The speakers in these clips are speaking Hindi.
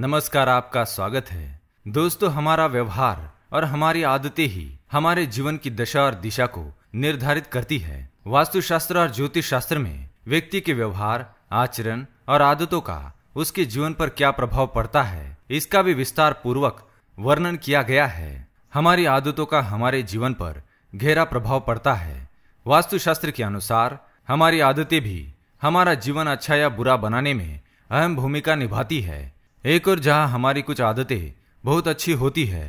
नमस्कार आपका स्वागत है दोस्तों हमारा व्यवहार और हमारी आदतें ही हमारे जीवन की दशा और दिशा को निर्धारित करती है वास्तुशास्त्र और ज्योतिष शास्त्र में व्यक्ति के व्यवहार आचरण और आदतों का उसके जीवन पर क्या प्रभाव पड़ता है इसका भी विस्तार पूर्वक वर्णन किया गया है हमारी आदतों का हमारे जीवन पर गहरा प्रभाव पड़ता है वास्तुशास्त्र के अनुसार हमारी आदतें भी हमारा जीवन अच्छा या बुरा बनाने में अहम भूमिका निभाती है एक और जहाँ हमारी कुछ आदतें बहुत अच्छी होती है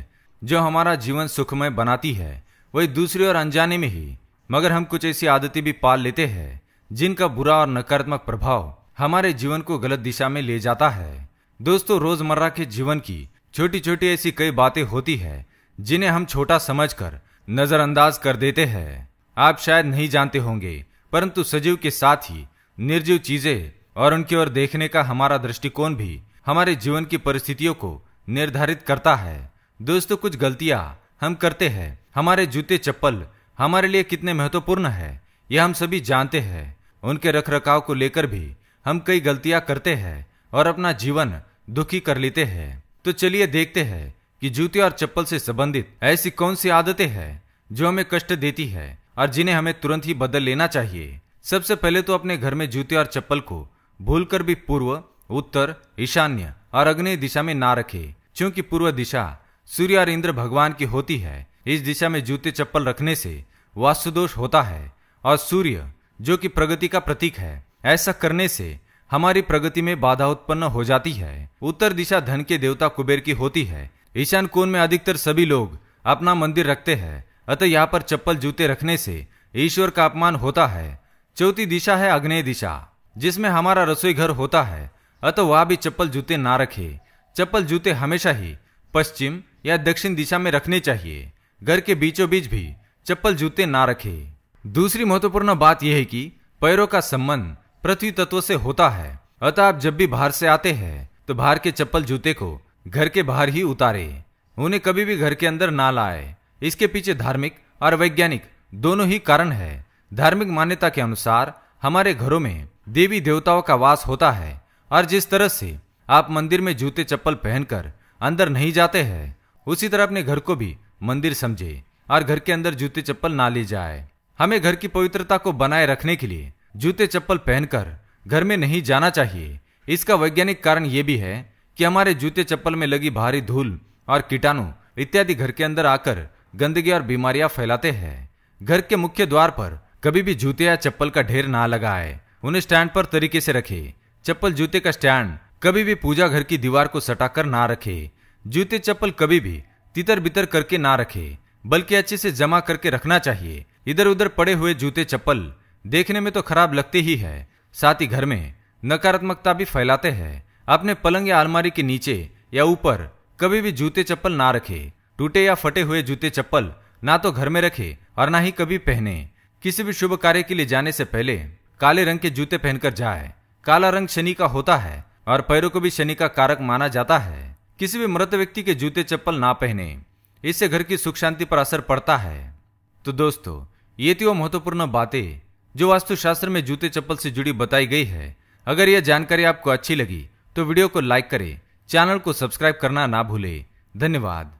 जो हमारा जीवन सुखमय बनाती है वही दूसरी ओर अनजाने में ही मगर हम कुछ ऐसी आदतें भी पाल लेते हैं जिनका बुरा और नकारात्मक प्रभाव हमारे जीवन को गलत दिशा में ले जाता है दोस्तों रोजमर्रा के जीवन की छोटी छोटी ऐसी कई बातें होती है जिन्हें हम छोटा समझकर नजरअंदाज कर देते हैं आप शायद नहीं जानते होंगे परंतु सजीव के साथ ही निर्जीव चीजें और उनकी ओर देखने का हमारा दृष्टिकोण भी हमारे जीवन की परिस्थितियों को निर्धारित करता है दोस्तों कुछ गलतियां हम करते हैं हमारे जूते चप्पल हमारे लिए कितने महत्वपूर्ण है यह हम सभी जानते हैं उनके रखाव को लेकर भी हम कई गलतियां करते हैं और अपना जीवन दुखी कर लेते हैं तो चलिए देखते हैं कि जूते और चप्पल से संबंधित ऐसी कौन सी आदतें हैं जो हमें कष्ट देती है और जिन्हें हमें तुरंत ही बदल लेना चाहिए सबसे पहले तो अपने घर में जूते और चप्पल को भूलकर भी पूर्व उत्तर ईशान्य और अग्नि दिशा में ना रखे क्योंकि पूर्व दिशा सूर्य और इंद्र भगवान की होती है इस दिशा में जूते चप्पल रखने से वास्तुदोष होता है और सूर्य जो कि प्रगति का प्रतीक है ऐसा करने से हमारी प्रगति में बाधा उत्पन्न हो जाती है उत्तर दिशा धन के देवता कुबेर की होती है ईशान कोण में अधिकतर सभी लोग अपना मंदिर रखते हैं अतः यहाँ पर चप्पल जूते रखने से ईश्वर का अपमान होता है चौथी दिशा है अग्नेय दिशा जिसमें हमारा रसोई घर होता है अतः वह भी चप्पल जूते ना रखे चप्पल जूते हमेशा ही पश्चिम या दक्षिण दिशा में रखने चाहिए घर के बीचों बीच भी चप्पल जूते ना रखे दूसरी महत्वपूर्ण बात यह है कि पैरों का संबंध पृथ्वी तत्व से होता है अतः आप जब भी बाहर से आते हैं तो बाहर के चप्पल जूते को घर के बाहर ही उतारे उन्हें कभी भी घर के अंदर ना लाए इसके पीछे धार्मिक और वैज्ञानिक दोनों ही कारण है धार्मिक मान्यता के अनुसार हमारे घरों में देवी देवताओं का वास होता है और जिस तरह से आप मंदिर में जूते चप्पल पहनकर अंदर नहीं जाते हैं उसी तरह अपने घर को भी मंदिर समझे और घर के अंदर जूते चप्पल ना ले जाए हमें घर की पवित्रता को बनाए रखने के लिए जूते चप्पल पहनकर घर में नहीं जाना चाहिए इसका वैज्ञानिक कारण ये भी है कि हमारे जूते चप्पल में लगी भारी धूल और कीटाणु इत्यादि घर के अंदर आकर गंदगी और बीमारियां फैलाते हैं घर के मुख्य द्वार पर कभी भी जूते या चप्पल का ढेर ना लगाए उन्हें स्टैंड पर तरीके से रखें चप्पल जूते का स्टैंड कभी भी पूजा घर की दीवार को सटाकर ना रखे जूते चप्पल कभी भी तितर बितर करके ना रखे बल्कि अच्छे से जमा करके रखना चाहिए इधर उधर पड़े हुए जूते चप्पल देखने में तो खराब लगते ही है साथ ही घर में नकारात्मकता भी फैलाते हैं अपने पलंग या अलमारी के नीचे या ऊपर कभी भी जूते चप्पल ना रखे टूटे या फटे हुए जूते चप्पल ना तो घर में रखे और ना ही कभी पहने किसी भी शुभ कार्य के लिए जाने से पहले काले रंग के जूते पहनकर जाए काला रंग शनि का होता है और पैरों को भी शनि का कारक माना जाता है किसी भी मृत व्यक्ति के जूते चप्पल ना पहने इससे घर की सुख शांति पर असर पड़ता है तो दोस्तों ये थी वो तो महत्वपूर्ण बातें जो वास्तुशास्त्र में जूते चप्पल से जुड़ी बताई गई है अगर यह जानकारी आपको अच्छी लगी तो वीडियो को लाइक करें चैनल को सब्सक्राइब करना ना भूलें धन्यवाद